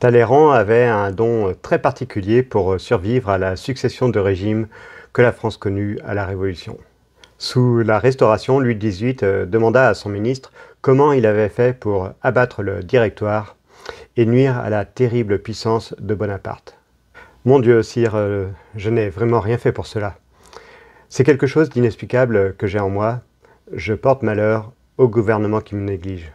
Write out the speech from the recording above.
Talleyrand avait un don euh, très particulier pour euh, survivre à la succession de régimes que la France connut à la Révolution. Sous la Restauration, Louis XVIII euh, demanda à son ministre comment il avait fait pour abattre le Directoire et nuire à la terrible puissance de Bonaparte. Mon Dieu, sire, je n'ai vraiment rien fait pour cela. C'est quelque chose d'inexplicable que j'ai en moi. Je porte malheur au gouvernement qui me néglige.